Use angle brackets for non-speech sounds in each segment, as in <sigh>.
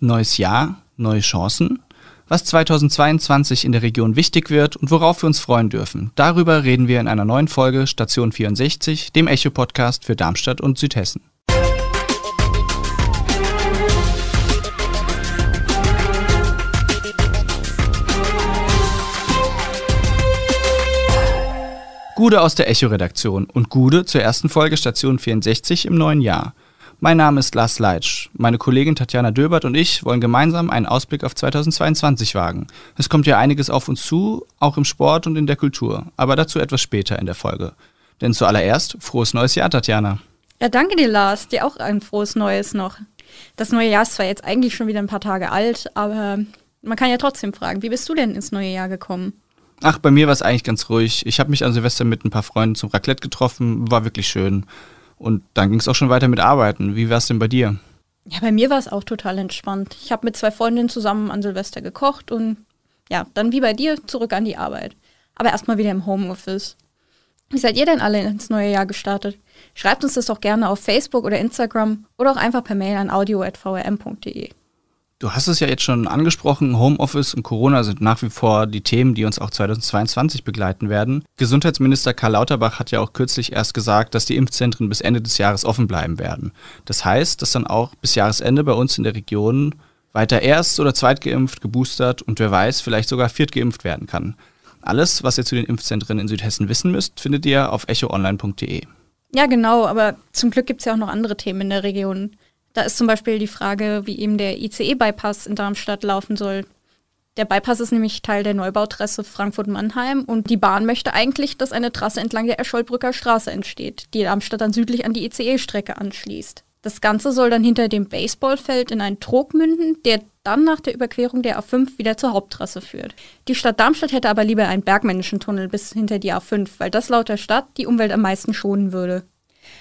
Neues Jahr, neue Chancen. Was 2022 in der Region wichtig wird und worauf wir uns freuen dürfen, darüber reden wir in einer neuen Folge Station 64, dem Echo-Podcast für Darmstadt und Südhessen. Gude aus der Echo-Redaktion und Gude zur ersten Folge Station 64 im neuen Jahr. Mein Name ist Lars Leitsch. Meine Kollegin Tatjana Döbert und ich wollen gemeinsam einen Ausblick auf 2022 wagen. Es kommt ja einiges auf uns zu, auch im Sport und in der Kultur, aber dazu etwas später in der Folge. Denn zuallererst frohes neues Jahr, Tatjana. Ja, danke dir, Lars. Dir auch ein frohes neues noch. Das neue Jahr ist zwar jetzt eigentlich schon wieder ein paar Tage alt, aber man kann ja trotzdem fragen, wie bist du denn ins neue Jahr gekommen? Ach, bei mir war es eigentlich ganz ruhig. Ich habe mich an Silvester mit ein paar Freunden zum Raclette getroffen, war wirklich schön. Und dann ging es auch schon weiter mit Arbeiten. Wie war es denn bei dir? Ja, bei mir war es auch total entspannt. Ich habe mit zwei Freundinnen zusammen an Silvester gekocht und ja, dann wie bei dir zurück an die Arbeit. Aber erstmal wieder im Homeoffice. Wie seid ihr denn alle ins neue Jahr gestartet? Schreibt uns das doch gerne auf Facebook oder Instagram oder auch einfach per Mail an audio.vrm.de. Du hast es ja jetzt schon angesprochen, Homeoffice und Corona sind nach wie vor die Themen, die uns auch 2022 begleiten werden. Gesundheitsminister Karl Lauterbach hat ja auch kürzlich erst gesagt, dass die Impfzentren bis Ende des Jahres offen bleiben werden. Das heißt, dass dann auch bis Jahresende bei uns in der Region weiter erst oder zweitgeimpft, geboostert und wer weiß, vielleicht sogar viertgeimpft werden kann. Alles, was ihr zu den Impfzentren in Südhessen wissen müsst, findet ihr auf echoonline.de. Ja, genau, aber zum Glück gibt es ja auch noch andere Themen in der Region. Da ist zum Beispiel die Frage, wie eben der ICE-Bypass in Darmstadt laufen soll. Der Bypass ist nämlich Teil der Neubautrasse Frankfurt-Mannheim und die Bahn möchte eigentlich, dass eine Trasse entlang der Erschollbrücker Straße entsteht, die Darmstadt dann südlich an die ICE-Strecke anschließt. Das Ganze soll dann hinter dem Baseballfeld in einen Trog münden, der dann nach der Überquerung der A5 wieder zur Haupttrasse führt. Die Stadt Darmstadt hätte aber lieber einen bergmännischen Tunnel bis hinter die A5, weil das laut der Stadt die Umwelt am meisten schonen würde.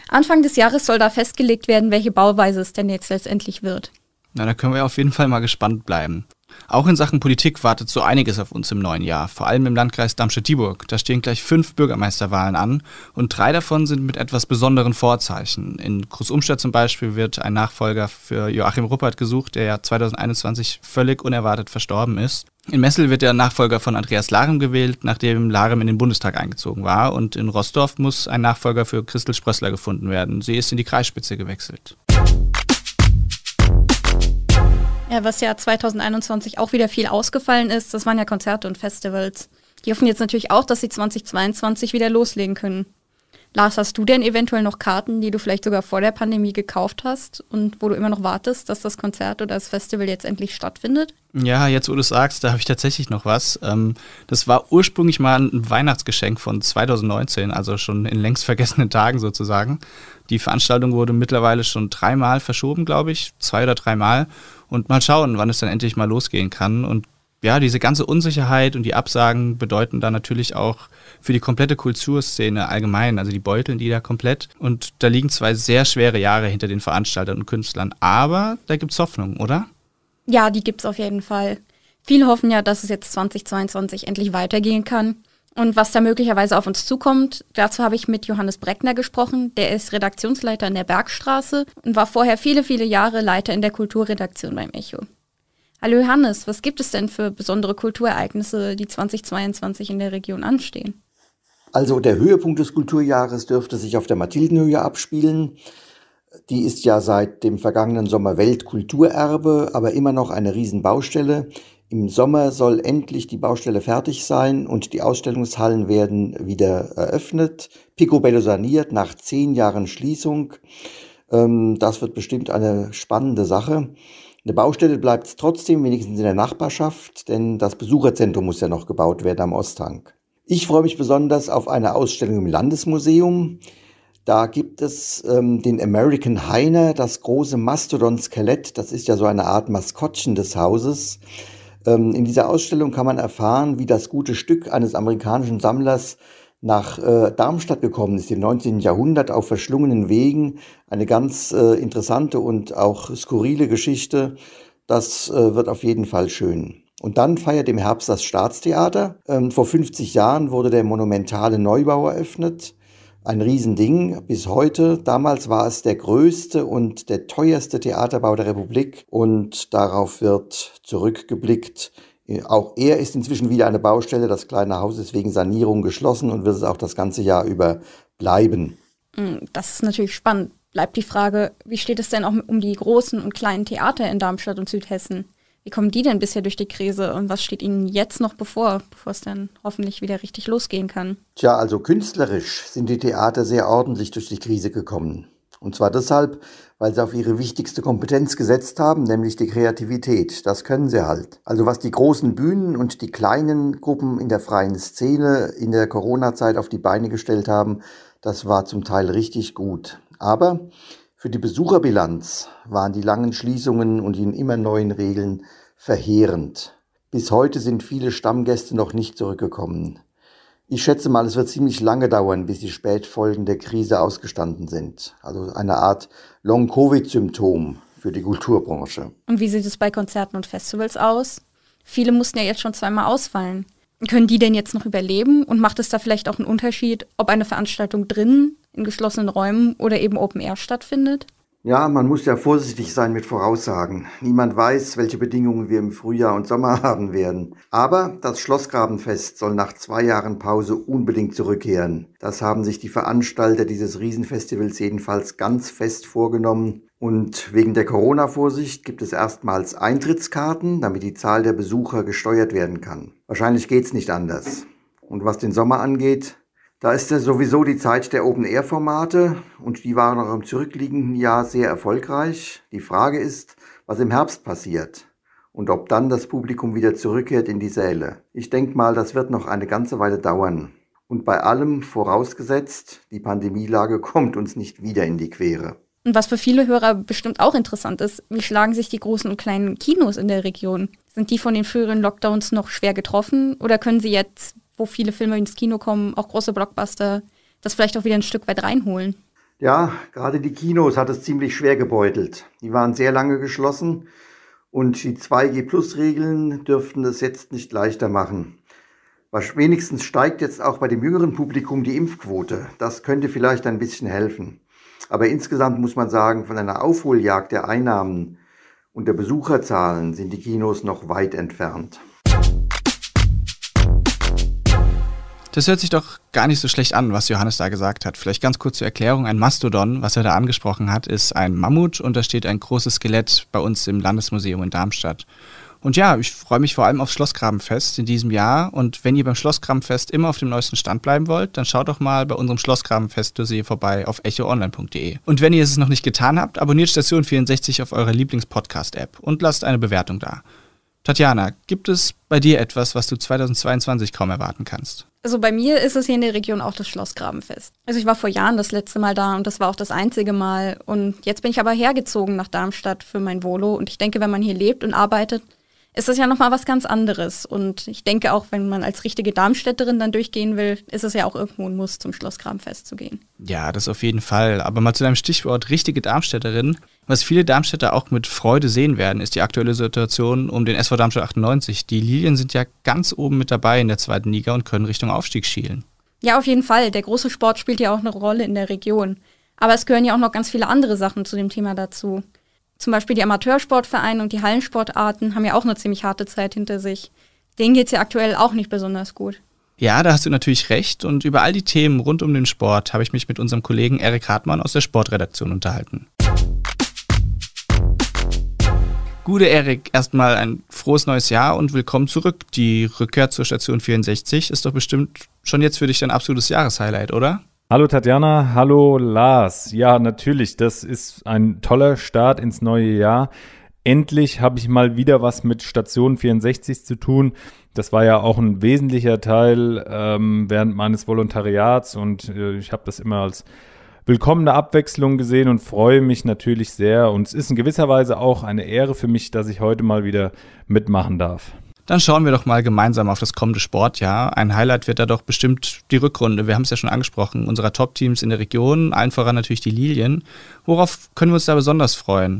Anfang des Jahres soll da festgelegt werden, welche Bauweise es denn jetzt letztendlich wird. Na, da können wir auf jeden Fall mal gespannt bleiben. Auch in Sachen Politik wartet so einiges auf uns im neuen Jahr, vor allem im Landkreis Darmstadt-Dieburg. Da stehen gleich fünf Bürgermeisterwahlen an und drei davon sind mit etwas besonderen Vorzeichen. In Großumstadt zum Beispiel wird ein Nachfolger für Joachim Ruppert gesucht, der ja 2021 völlig unerwartet verstorben ist. In Messel wird der Nachfolger von Andreas Larem gewählt, nachdem Larem in den Bundestag eingezogen war. Und in Rostorf muss ein Nachfolger für Christel Sprössler gefunden werden. Sie ist in die Kreisspitze gewechselt. Ja, was ja 2021 auch wieder viel ausgefallen ist, das waren ja Konzerte und Festivals. Die hoffen jetzt natürlich auch, dass sie 2022 wieder loslegen können. Lars, hast du denn eventuell noch Karten, die du vielleicht sogar vor der Pandemie gekauft hast und wo du immer noch wartest, dass das Konzert oder das Festival jetzt endlich stattfindet? Ja, jetzt wo du es sagst, da habe ich tatsächlich noch was. Ähm, das war ursprünglich mal ein Weihnachtsgeschenk von 2019, also schon in längst vergessenen Tagen sozusagen. Die Veranstaltung wurde mittlerweile schon dreimal verschoben, glaube ich, zwei oder dreimal. Und mal schauen, wann es dann endlich mal losgehen kann. Und ja, diese ganze Unsicherheit und die Absagen bedeuten da natürlich auch für die komplette Kulturszene allgemein. Also die beuteln die da komplett. Und da liegen zwei sehr schwere Jahre hinter den Veranstaltern und Künstlern. Aber da gibt's Hoffnung, oder? Ja, die gibt's auf jeden Fall. Viele hoffen ja, dass es jetzt 2022 endlich weitergehen kann. Und was da möglicherweise auf uns zukommt, dazu habe ich mit Johannes Breckner gesprochen. Der ist Redaktionsleiter in der Bergstraße und war vorher viele, viele Jahre Leiter in der Kulturredaktion beim Echo. Hallo Johannes, was gibt es denn für besondere Kulturereignisse, die 2022 in der Region anstehen? Also der Höhepunkt des Kulturjahres dürfte sich auf der Mathildenhöhe abspielen. Die ist ja seit dem vergangenen Sommer Weltkulturerbe, aber immer noch eine Riesenbaustelle. Im Sommer soll endlich die Baustelle fertig sein und die Ausstellungshallen werden wieder eröffnet, picobello saniert nach zehn Jahren Schließung. Ähm, das wird bestimmt eine spannende Sache. Eine Baustelle bleibt trotzdem, wenigstens in der Nachbarschaft, denn das Besucherzentrum muss ja noch gebaut werden am Osthang. Ich freue mich besonders auf eine Ausstellung im Landesmuseum. Da gibt es ähm, den American Heiner, das große Mastodon-Skelett. Das ist ja so eine Art Maskottchen des Hauses. Ähm, in dieser Ausstellung kann man erfahren, wie das gute Stück eines amerikanischen Sammlers nach äh, Darmstadt gekommen ist, im 19. Jahrhundert auf verschlungenen Wegen. Eine ganz äh, interessante und auch skurrile Geschichte. Das äh, wird auf jeden Fall schön. Und dann feiert im Herbst das Staatstheater. Ähm, vor 50 Jahren wurde der monumentale Neubau eröffnet. Ein Riesending bis heute. Damals war es der größte und der teuerste Theaterbau der Republik und darauf wird zurückgeblickt. Äh, auch er ist inzwischen wieder eine Baustelle. Das kleine Haus ist wegen Sanierung geschlossen und wird es auch das ganze Jahr über bleiben. Mm, das ist natürlich spannend bleibt die Frage, wie steht es denn auch um die großen und kleinen Theater in Darmstadt und Südhessen? Wie kommen die denn bisher durch die Krise und was steht ihnen jetzt noch bevor, bevor es dann hoffentlich wieder richtig losgehen kann? Tja, also künstlerisch sind die Theater sehr ordentlich durch die Krise gekommen. Und zwar deshalb, weil sie auf ihre wichtigste Kompetenz gesetzt haben, nämlich die Kreativität. Das können sie halt. Also was die großen Bühnen und die kleinen Gruppen in der freien Szene in der Corona-Zeit auf die Beine gestellt haben, das war zum Teil richtig gut. Aber für die Besucherbilanz waren die langen Schließungen und die immer neuen Regeln verheerend. Bis heute sind viele Stammgäste noch nicht zurückgekommen. Ich schätze mal, es wird ziemlich lange dauern, bis die Spätfolgen der Krise ausgestanden sind. Also eine Art Long-Covid-Symptom für die Kulturbranche. Und wie sieht es bei Konzerten und Festivals aus? Viele mussten ja jetzt schon zweimal ausfallen können die denn jetzt noch überleben und macht es da vielleicht auch einen Unterschied, ob eine Veranstaltung drinnen in geschlossenen Räumen oder eben Open Air stattfindet? Ja, man muss ja vorsichtig sein mit Voraussagen. Niemand weiß, welche Bedingungen wir im Frühjahr und Sommer <laughs> haben werden. Aber das Schlossgrabenfest soll nach zwei Jahren Pause unbedingt zurückkehren. Das haben sich die Veranstalter dieses Riesenfestivals jedenfalls ganz fest vorgenommen. Und wegen der Corona-Vorsicht gibt es erstmals Eintrittskarten, damit die Zahl der Besucher gesteuert werden kann. Wahrscheinlich geht's nicht anders. Und was den Sommer angeht, da ist ja sowieso die Zeit der Open-Air-Formate und die waren auch im zurückliegenden Jahr sehr erfolgreich. Die Frage ist, was im Herbst passiert und ob dann das Publikum wieder zurückkehrt in die Säle. Ich denke mal, das wird noch eine ganze Weile dauern. Und bei allem vorausgesetzt, die Pandemielage <laughs> kommt uns nicht wieder in die Quere. Und was für viele Hörer bestimmt auch interessant ist, wie schlagen sich die großen und kleinen Kinos in der Region? Sind die von den früheren Lockdowns noch schwer getroffen oder können sie jetzt, wo viele Filme ins Kino kommen, auch große Blockbuster, das vielleicht auch wieder ein Stück weit reinholen? Ja, gerade die Kinos hat es ziemlich schwer gebeutelt. Die waren sehr lange geschlossen und die 2G-Plus-Regeln dürften es jetzt nicht leichter machen. Was wenigstens steigt jetzt auch bei dem jüngeren Publikum die Impfquote. Das könnte vielleicht ein bisschen helfen. Aber insgesamt muss man sagen, von einer Aufholjagd der Einnahmen unter Besucherzahlen sind die Kinos noch weit entfernt. Das hört sich doch gar nicht so schlecht an, was Johannes da gesagt hat. Vielleicht ganz kurz zur Erklärung. Ein Mastodon, was er da angesprochen hat, ist ein Mammut und da steht ein großes Skelett bei uns im Landesmuseum in Darmstadt. Und ja, ich freue mich vor allem aufs Schlossgrabenfest in diesem Jahr. Und wenn ihr beim Schlossgrabenfest immer auf dem neuesten Stand bleiben wollt, dann schaut doch mal bei unserem Schlossgrabenfest-Dossier vorbei auf echoonline.de. Und wenn ihr es noch nicht getan habt, abonniert Station 64 auf eurer Lieblings-Podcast-App und lasst eine Bewertung da. Tatjana, gibt es bei dir etwas, was du 2022 kaum erwarten kannst? Also bei mir ist es hier in der Region auch das Schlossgrabenfest. Also ich war vor Jahren das letzte Mal da und das war auch das einzige Mal. Und jetzt bin ich aber hergezogen nach Darmstadt für mein Volo. Und ich denke, wenn man hier lebt und arbeitet, ist das ja nochmal was ganz anderes. Und ich denke auch, wenn man als richtige Darmstädterin dann durchgehen will, ist es ja auch irgendwo ein Muss, zum Schlossgrabenfest zu gehen. Ja, das auf jeden Fall. Aber mal zu deinem Stichwort richtige Darmstädterin. Was viele Darmstädter auch mit Freude sehen werden, ist die aktuelle Situation um den SV Darmstadt 98. Die Lilien sind ja ganz oben mit dabei in der zweiten Liga und können Richtung Aufstieg schielen. Ja, auf jeden Fall. Der große Sport spielt ja auch eine Rolle in der Region. Aber es gehören ja auch noch ganz viele andere Sachen zu dem Thema dazu zum Beispiel die Amateursportvereine und die Hallensportarten haben ja auch eine ziemlich harte Zeit hinter sich. Denen geht es ja aktuell auch nicht besonders gut. Ja, da hast du natürlich recht. Und über all die Themen rund um den Sport habe ich mich mit unserem Kollegen Erik Hartmann aus der Sportredaktion unterhalten. Gute Erik, erstmal ein frohes neues Jahr und willkommen zurück. Die Rückkehr zur Station 64 ist doch bestimmt schon jetzt für dich dein absolutes Jahreshighlight, oder? Hallo Tatjana, hallo Lars. Ja, natürlich, das ist ein toller Start ins neue Jahr. Endlich habe ich mal wieder was mit Station 64 zu tun. Das war ja auch ein wesentlicher Teil ähm, während meines Volontariats und äh, ich habe das immer als willkommene Abwechslung gesehen und freue mich natürlich sehr. Und es ist in gewisser Weise auch eine Ehre für mich, dass ich heute mal wieder mitmachen darf. Dann schauen wir doch mal gemeinsam auf das kommende Sportjahr. Ein Highlight wird da doch bestimmt die Rückrunde. Wir haben es ja schon angesprochen, unserer Top-Teams in der Region, allen voran natürlich die Lilien. Worauf können wir uns da besonders freuen?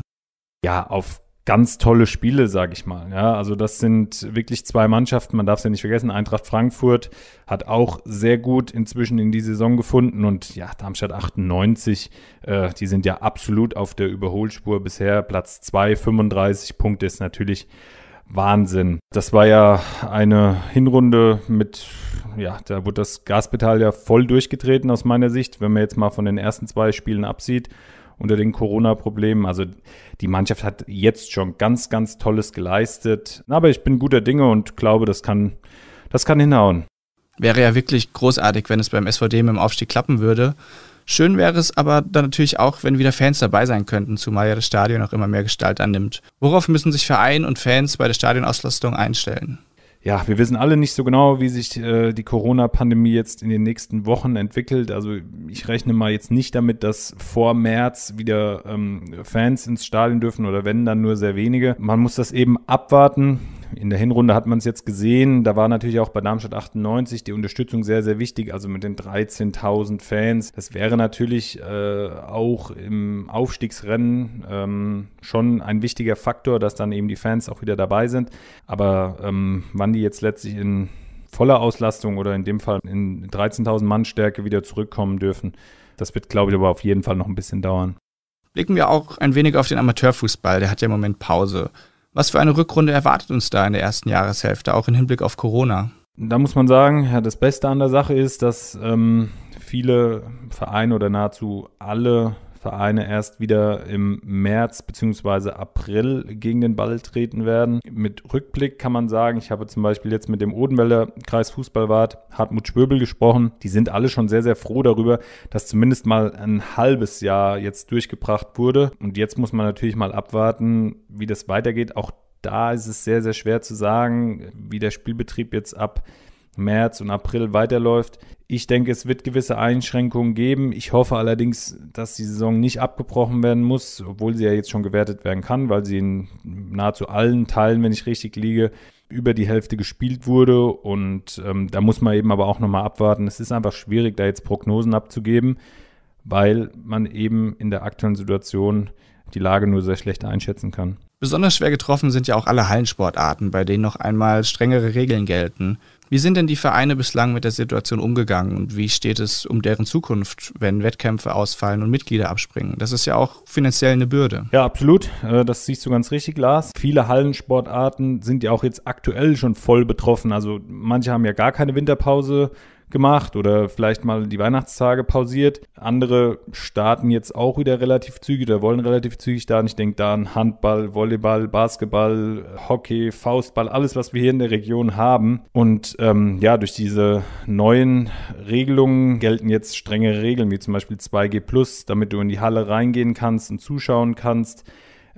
Ja, auf ganz tolle Spiele, sage ich mal. Ja, also das sind wirklich zwei Mannschaften, man darf es ja nicht vergessen. Eintracht Frankfurt hat auch sehr gut inzwischen in die Saison gefunden und ja, Darmstadt 98, äh, die sind ja absolut auf der Überholspur bisher. Platz 2, 35 Punkte ist natürlich Wahnsinn. Das war ja eine Hinrunde mit, ja, da wurde das Gaspedal ja voll durchgetreten aus meiner Sicht, wenn man jetzt mal von den ersten zwei Spielen absieht unter den Corona-Problemen. Also die Mannschaft hat jetzt schon ganz, ganz Tolles geleistet. Aber ich bin guter Dinge und glaube, das kann, das kann hinhauen. Wäre ja wirklich großartig, wenn es beim SVD mit dem Aufstieg klappen würde. Schön wäre es aber dann natürlich auch, wenn wieder Fans dabei sein könnten, zumal ja das Stadion auch immer mehr Gestalt annimmt. Worauf müssen sich Verein und Fans bei der Stadionauslastung einstellen? Ja, wir wissen alle nicht so genau, wie sich äh, die Corona-Pandemie jetzt in den nächsten Wochen entwickelt. Also ich rechne mal jetzt nicht damit, dass vor März wieder ähm, Fans ins Stadion dürfen oder wenn, dann nur sehr wenige. Man muss das eben abwarten in der Hinrunde hat man es jetzt gesehen, da war natürlich auch bei Darmstadt 98 die Unterstützung sehr, sehr wichtig, also mit den 13.000 Fans. Das wäre natürlich äh, auch im Aufstiegsrennen ähm, schon ein wichtiger Faktor, dass dann eben die Fans auch wieder dabei sind. Aber ähm, wann die jetzt letztlich in voller Auslastung oder in dem Fall in 13.000 Mann Stärke wieder zurückkommen dürfen, das wird, glaube ich, aber auf jeden Fall noch ein bisschen dauern. Blicken wir auch ein wenig auf den Amateurfußball, der hat ja im Moment Pause. Was für eine Rückrunde erwartet uns da in der ersten Jahreshälfte, auch im Hinblick auf Corona? Da muss man sagen, ja, das Beste an der Sache ist, dass ähm, viele Vereine oder nahezu alle Vereine erst wieder im März bzw. April gegen den Ball treten werden. Mit Rückblick kann man sagen, ich habe zum Beispiel jetzt mit dem Odenwälder Kreisfußballwart Hartmut Schwöbel gesprochen. Die sind alle schon sehr, sehr froh darüber, dass zumindest mal ein halbes Jahr jetzt durchgebracht wurde. Und jetzt muss man natürlich mal abwarten, wie das weitergeht. Auch da ist es sehr, sehr schwer zu sagen, wie der Spielbetrieb jetzt ab März und April weiterläuft. Ich denke, es wird gewisse Einschränkungen geben. Ich hoffe allerdings, dass die Saison nicht abgebrochen werden muss, obwohl sie ja jetzt schon gewertet werden kann, weil sie in nahezu allen Teilen, wenn ich richtig liege, über die Hälfte gespielt wurde. Und ähm, da muss man eben aber auch nochmal abwarten. Es ist einfach schwierig, da jetzt Prognosen abzugeben, weil man eben in der aktuellen Situation die Lage nur sehr schlecht einschätzen kann. Besonders schwer getroffen sind ja auch alle Hallensportarten, bei denen noch einmal strengere Regeln gelten. Wie sind denn die Vereine bislang mit der Situation umgegangen und wie steht es um deren Zukunft, wenn Wettkämpfe ausfallen und Mitglieder abspringen? Das ist ja auch finanziell eine Bürde. Ja, absolut. Äh, das siehst du ganz richtig, Lars. Viele Hallensportarten sind ja auch jetzt aktuell schon voll betroffen. Also manche haben ja gar keine Winterpause gemacht oder vielleicht mal die Weihnachtstage pausiert. Andere starten jetzt auch wieder relativ zügig oder wollen relativ zügig da. Ich denke da an Handball, Volleyball, Basketball, Hockey, Faustball, alles, was wir hier in der Region haben. Und ähm, ja, durch diese neuen Regelungen gelten jetzt strengere Regeln, wie zum Beispiel 2G, damit du in die Halle reingehen kannst und zuschauen kannst.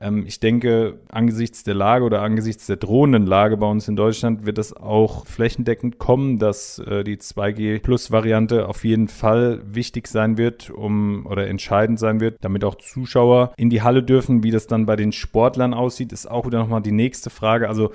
Ähm, ich denke, angesichts der Lage oder angesichts der drohenden Lage bei uns in Deutschland wird das auch flächendeckend kommen, dass äh, die 2G-Plus-Variante auf jeden Fall wichtig sein wird, um oder entscheidend sein wird, damit auch Zuschauer in die Halle dürfen. Wie das dann bei den Sportlern aussieht, ist auch wieder nochmal die nächste Frage. Also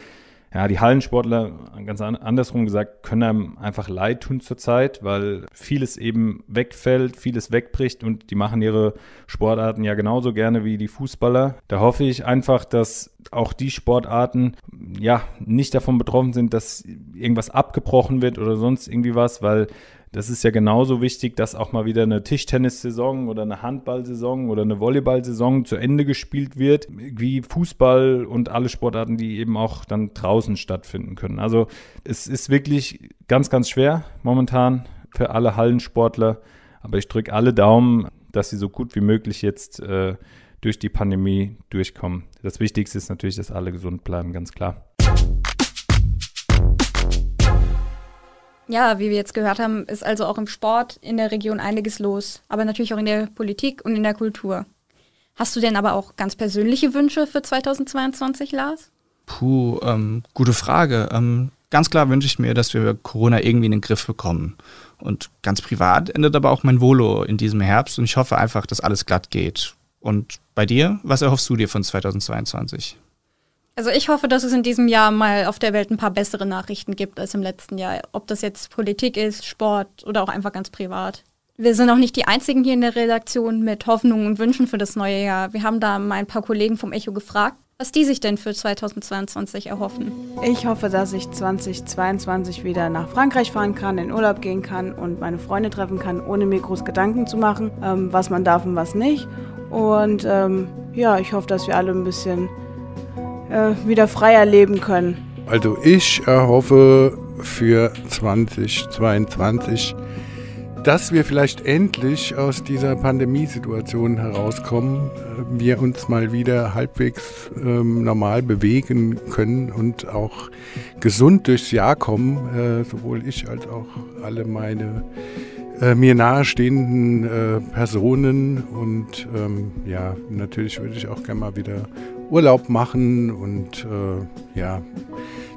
ja, die Hallensportler, ganz andersrum gesagt, können einem einfach leid tun zurzeit, weil vieles eben wegfällt, vieles wegbricht und die machen ihre Sportarten ja genauso gerne wie die Fußballer. Da hoffe ich einfach, dass auch die Sportarten ja nicht davon betroffen sind, dass irgendwas abgebrochen wird oder sonst irgendwie was, weil das ist ja genauso wichtig, dass auch mal wieder eine Tischtennissaison oder eine Handballsaison oder eine Volleyballsaison zu Ende gespielt wird, wie Fußball und alle Sportarten, die eben auch dann draußen stattfinden können. Also es ist wirklich ganz, ganz schwer momentan für alle Hallensportler, aber ich drücke alle Daumen, dass sie so gut wie möglich jetzt äh, durch die Pandemie durchkommen. Das Wichtigste ist natürlich, dass alle gesund bleiben, ganz klar. Ja, wie wir jetzt gehört haben, ist also auch im Sport in der Region einiges los, aber natürlich auch in der Politik und in der Kultur. Hast du denn aber auch ganz persönliche Wünsche für 2022, Lars? Puh, ähm, gute Frage. Ähm, ganz klar wünsche ich mir, dass wir Corona irgendwie in den Griff bekommen. Und ganz privat endet aber auch mein Volo in diesem Herbst und ich hoffe einfach, dass alles glatt geht. Und bei dir, was erhoffst du dir von 2022? Also ich hoffe, dass es in diesem Jahr mal auf der Welt ein paar bessere Nachrichten gibt als im letzten Jahr. Ob das jetzt Politik ist, Sport oder auch einfach ganz privat. Wir sind auch nicht die Einzigen hier in der Redaktion mit Hoffnungen und Wünschen für das neue Jahr. Wir haben da mal ein paar Kollegen vom Echo gefragt, was die sich denn für 2022 erhoffen. Ich hoffe, dass ich 2022 wieder nach Frankreich fahren kann, in Urlaub gehen kann und meine Freunde treffen kann, ohne mir groß Gedanken zu machen, ähm, was man darf und was nicht. Und ähm, ja, ich hoffe, dass wir alle ein bisschen äh, wieder freier leben können. Also ich erhoffe für 2022, dass wir vielleicht endlich aus dieser Pandemiesituation herauskommen, äh, wir uns mal wieder halbwegs ähm, normal bewegen können und auch gesund durchs Jahr kommen, äh, sowohl ich als auch alle meine äh, mir nahestehenden äh, Personen. Und ähm, ja, natürlich würde ich auch gerne mal wieder Urlaub machen und äh, ja,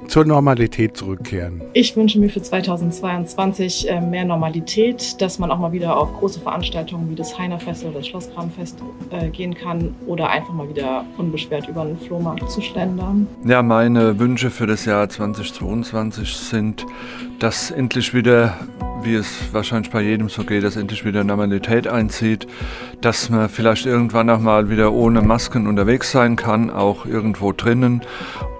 zur Normalität zurückkehren? Ich wünsche mir für 2022 äh, mehr Normalität, dass man auch mal wieder auf große Veranstaltungen wie das Heinerfest oder das Schlosskramfest äh, gehen kann oder einfach mal wieder unbeschwert über einen Flohmarkt zu schlendern. Ja, meine Wünsche für das Jahr 2022 sind, dass endlich wieder wie es wahrscheinlich bei jedem so geht, dass endlich wieder Normalität einzieht, dass man vielleicht irgendwann auch mal wieder ohne Masken unterwegs sein kann, auch irgendwo drinnen.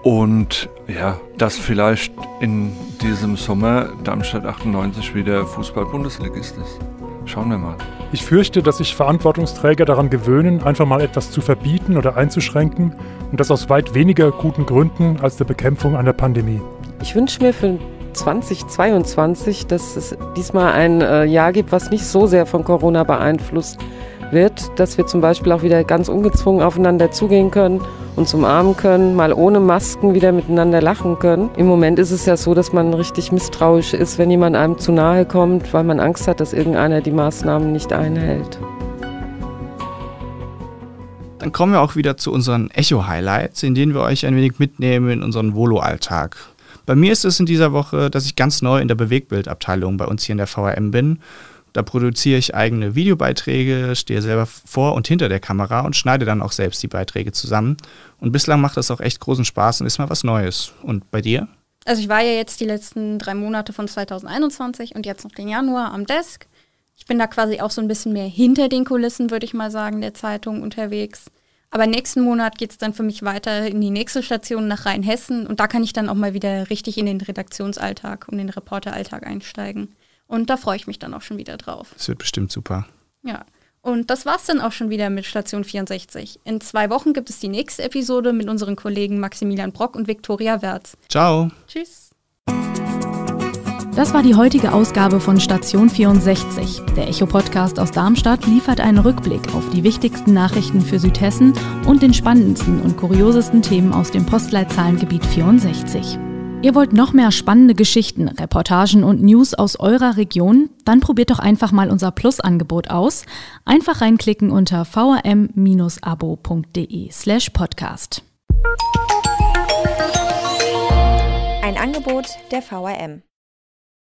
Und ja, dass vielleicht in diesem Sommer Darmstadt 98 wieder Fußball-Bundesligist ist. Schauen wir mal. Ich fürchte, dass sich Verantwortungsträger daran gewöhnen, einfach mal etwas zu verbieten oder einzuschränken und das aus weit weniger guten Gründen als der Bekämpfung einer Pandemie. Ich wünsche mir für 2022, dass es diesmal ein äh, Jahr gibt, was nicht so sehr von Corona beeinflusst wird, dass wir zum Beispiel auch wieder ganz ungezwungen aufeinander zugehen können uns umarmen können, mal ohne Masken wieder miteinander lachen können. Im Moment ist es ja so, dass man richtig misstrauisch ist, wenn jemand einem zu nahe kommt, weil man Angst hat, dass irgendeiner die Maßnahmen nicht einhält. Dann kommen wir auch wieder zu unseren Echo-Highlights, in denen wir euch ein wenig mitnehmen in unseren Volo-Alltag. Bei mir ist es in dieser Woche, dass ich ganz neu in der Bewegbildabteilung bei uns hier in der VRM bin. Da produziere ich eigene Videobeiträge, stehe selber vor und hinter der Kamera und schneide dann auch selbst die Beiträge zusammen. Und bislang macht das auch echt großen Spaß und ist mal was Neues. Und bei dir? Also ich war ja jetzt die letzten drei Monate von 2021 und jetzt noch den Januar am Desk. Ich bin da quasi auch so ein bisschen mehr hinter den Kulissen, würde ich mal sagen, der Zeitung unterwegs. Aber nächsten Monat geht es dann für mich weiter in die nächste Station nach Rheinhessen und da kann ich dann auch mal wieder richtig in den Redaktionsalltag und den Reporteralltag einsteigen. Und da freue ich mich dann auch schon wieder drauf. Es wird bestimmt super. Ja. Und das war's dann auch schon wieder mit Station 64. In zwei Wochen gibt es die nächste Episode mit unseren Kollegen Maximilian Brock und Viktoria Wertz. Ciao. Tschüss. Das war die heutige Ausgabe von Station 64. Der Echo-Podcast aus Darmstadt liefert einen Rückblick auf die wichtigsten Nachrichten für Südhessen und den spannendsten und kuriosesten Themen aus dem Postleitzahlengebiet 64. Ihr wollt noch mehr spannende Geschichten, Reportagen und News aus eurer Region? Dann probiert doch einfach mal unser Plus-Angebot aus. Einfach reinklicken unter vrm-abo.de slash podcast. Ein Angebot der VRM.